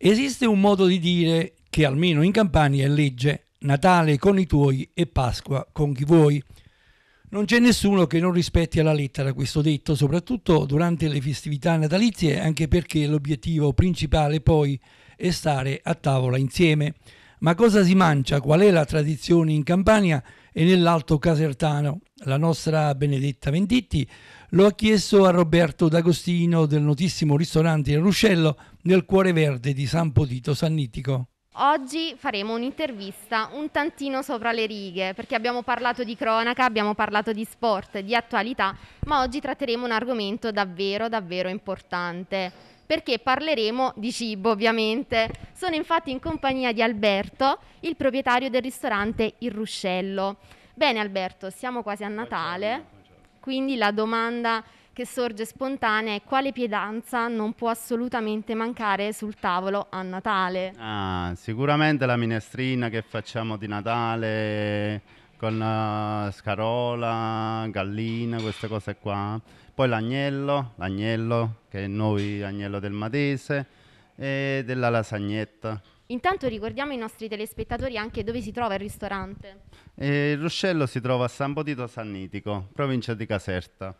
Esiste un modo di dire che almeno in Campania è legge, Natale con i tuoi e Pasqua con chi vuoi. Non c'è nessuno che non rispetti alla lettera questo detto, soprattutto durante le festività natalizie, anche perché l'obiettivo principale poi è stare a tavola insieme. Ma cosa si mangia? Qual è la tradizione in Campania? e nell'Alto Casertano. La nostra Benedetta Venditti lo ha chiesto a Roberto D'Agostino del notissimo ristorante Il Ruscello nel cuore verde di San Potito Sannitico. Oggi faremo un'intervista un tantino sopra le righe, perché abbiamo parlato di cronaca, abbiamo parlato di sport, di attualità, ma oggi tratteremo un argomento davvero, davvero importante perché parleremo di cibo ovviamente. Sono infatti in compagnia di Alberto, il proprietario del ristorante Il Ruscello. Bene Alberto, siamo quasi a Natale, quindi la domanda che sorge spontanea è quale pietanza non può assolutamente mancare sul tavolo a Natale? Ah, sicuramente la minestrina che facciamo di Natale, con uh, scarola, gallina, queste cose qua. Poi l'agnello, l'agnello che è il nuovo agnello del Matese e della lasagnetta. Intanto ricordiamo ai nostri telespettatori anche dove si trova il ristorante. E eh, il ruscello si trova a San Potito Sannitico, provincia di Caserta.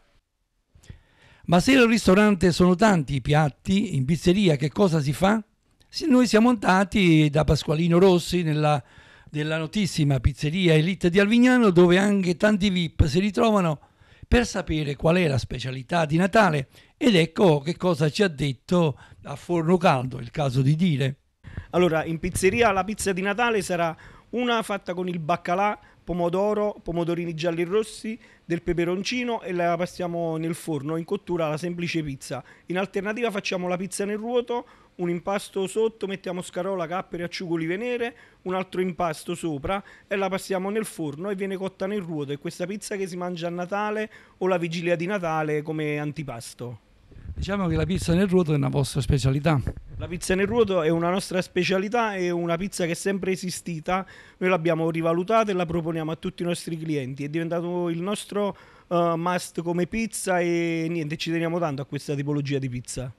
Ma se il ristorante sono tanti i piatti, in pizzeria che cosa si fa? Se noi siamo andati da Pasqualino Rossi nella della notissima pizzeria Elite di Alvignano dove anche tanti VIP si ritrovano per sapere qual è la specialità di Natale ed ecco che cosa ci ha detto a forno caldo, il caso di dire. Allora, in pizzeria la pizza di Natale sarà una fatta con il baccalà, pomodoro, pomodorini gialli e rossi, del peperoncino e la passiamo nel forno in cottura alla semplice pizza. In alternativa facciamo la pizza nel ruoto un impasto sotto mettiamo scarola, capperi, acciugoli venere, un altro impasto sopra e la passiamo nel forno e viene cotta nel ruoto. È questa pizza che si mangia a Natale o la vigilia di Natale come antipasto. Diciamo che la pizza nel ruoto è una vostra specialità. La pizza nel ruoto è una nostra specialità, è una pizza che è sempre esistita, noi l'abbiamo rivalutata e la proponiamo a tutti i nostri clienti, è diventato il nostro uh, must come pizza e niente, ci teniamo tanto a questa tipologia di pizza.